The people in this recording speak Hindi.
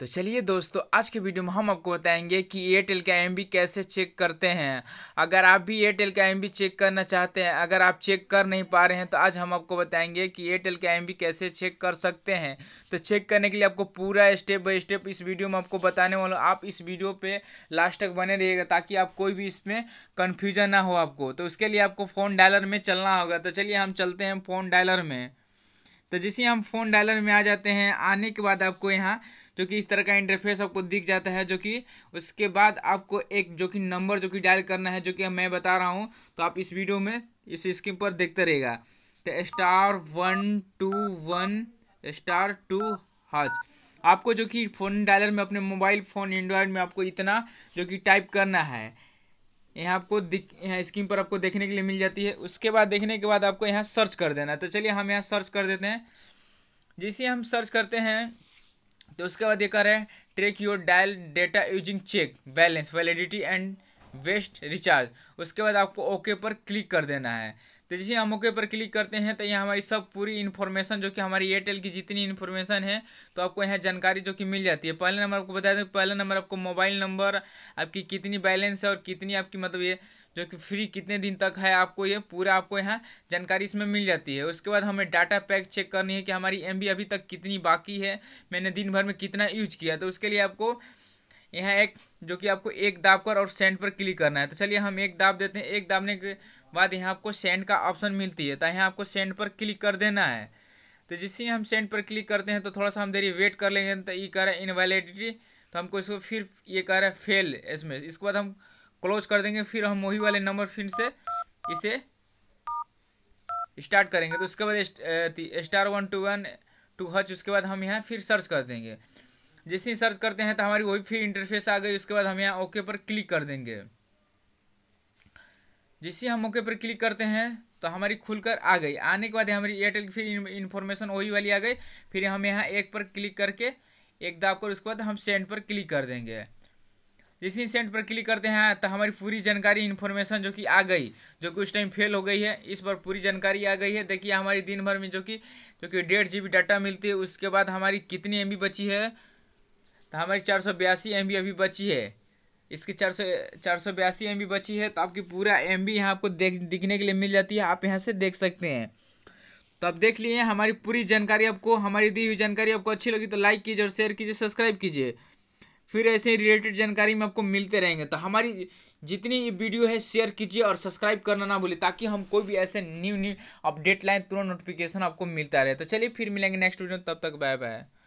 तो चलिए दोस्तों आज के वीडियो में हम आपको बताएंगे कि एयरटेल का एम कैसे चेक करते हैं अगर आप भी एयरटेल का एम चेक करना चाहते हैं अगर आप चेक कर नहीं पा रहे हैं तो आज हम आपको बताएंगे कि एयरटेल का एम कैसे चेक कर सकते हैं तो चेक करने के लिए आपको पूरा स्टेप बाय स्टेप इस वीडियो में आपको बताने वाला आप इस वीडियो पर लास्ट तक बने रहिएगा ताकि आप कोई भी इसमें कन्फ्यूजन ना हो आपको तो उसके लिए आपको फ़ोन डायलर में चलना होगा तो चलिए हम चलते हैं फ़ोन डायलर में तो जैसे हम फ़ोन डायलर में आ जाते हैं आने के बाद आपको यहाँ जो कि इस तरह का इंटरफेस आपको दिख जाता है जो कि उसके बाद आपको एक जो कि नंबर जो कि डायल करना है जो कि मैं बता रहा हूँ तो आप इस वीडियो में इस स्क्रीन पर देखते रहेगा तो star one two one star two hash आपको जो कि फ़ोन डायलर में अपने मोबाइल फ़ोन एंड्रॉयड में आपको इतना जो कि टाइप करना है यहाँ आपको दिख यहाँ स्क्रीन पर आपको देखने के लिए मिल जाती है उसके बाद देखने के बाद आपको यहाँ सर्च कर देना है तो चलिए हम यहाँ सर्च कर देते हैं जैसे हम सर्च करते हैं तो उसके बाद ये कर रहे हैं track your dial data using check balance validity and best recharge उसके बाद आपको ओके पर क्लिक कर देना है तो जैसे हम ओके पर क्लिक करते हैं तो यहाँ हमारी सब पूरी इन्फॉर्मेशन जो कि हमारी एयरटेल की जितनी इन्फॉर्मेशन है तो आपको यहाँ जानकारी जो कि मिल जाती है पहले नंबर आपको बता दें पहला नंबर आपको मोबाइल नंबर आपकी कितनी बैलेंस है और कितनी आपकी मतलब ये जो कि फ्री कितने दिन तक है आपको ये पूरा आपको यहाँ जानकारी इसमें मिल जाती है उसके बाद हमें डाटा पैक चेक करनी है कि हमारी एम अभी तक कितनी बाकी है मैंने दिन भर में कितना यूज किया तो उसके लिए आपको यहाँ एक जो कि आपको एक दाब कर और सेंड पर क्लिक करना है तो चलिए हम एक दाब देते हैं एक दाबने के बाद यहाँ आपको सेंड का ऑप्शन मिलती है तो यहाँ आपको सेंड पर क्लिक कर देना है तो जिससे हम सेंड पर क्लिक करते हैं तो थोड़ा सा हम देरी वेट कर लेंगे तो ये कह रहा है इनवैलिडिटी तो हमको इसको फिर ये कह रहा है फेल इसमें इसके बाद हम क्लोज कर देंगे फिर हम वही वाले नंबर फिर से इसे स्टार्ट करेंगे तो उसके बाद star one two one two hash उसके बाद हम यहाँ फिर सर्च कर देंगे जैसे ही सर्च करते हैं तो हमारी वही फिर इंटरफेस आ गई उसके बाद हम यहाँ ओके पर क्लिक कर देंगे जैसे हम ओके पर क्लिक करते हैं तो हमारी खुलकर आ गई आने के बाद हमारी एयरटेल की फिर इन्फॉर्मेशन वही वाली आ गई फिर हम यहाँ एक पर क्लिक करके एक दाब कर उसके बाद हम सेंड पर क्लिक कर देंगे जैसे ही सेंड पर क्लिक करते हैं तो हमारी पूरी जानकारी इन्फॉर्मेशन जो कि आ गई जो कि उस टाइम फेल हो गई है इस बार पूरी जानकारी आ गई है देखिए हमारी दिन भर में जो कि जो कि डेढ़ जी डाटा मिलती है उसके बाद हमारी कितनी एम बची है तो हमारी चार सौ बयासी एम अभी बची है इसकी चार सौ चार सौ बयासी एम बची है तो आपकी पूरा एम बी यहाँ आपको देख दिखने के लिए मिल जाती है आप यहाँ से देख सकते हैं तो आप देख लिए हमारी पूरी जानकारी आपको हमारी दी हुई जानकारी आपको अच्छी लगी तो लाइक कीजिए और शेयर कीजिए सब्सक्राइब कीजिए फिर ऐसे ही रिलेटेड जानकारी में आपको मिलते रहेंगे तो हमारी जितनी वीडियो है शेयर कीजिए और सब्सक्राइब करना ना भूलिए ताकि हम कोई भी ऐसे न्यू न्यू अपडेट लाएँ तुरंत नोटिफिकेशन आपको मिलता रहे तो चलिए फिर मिलेंगे नेक्स्ट वीडियो तब तक बाय बाय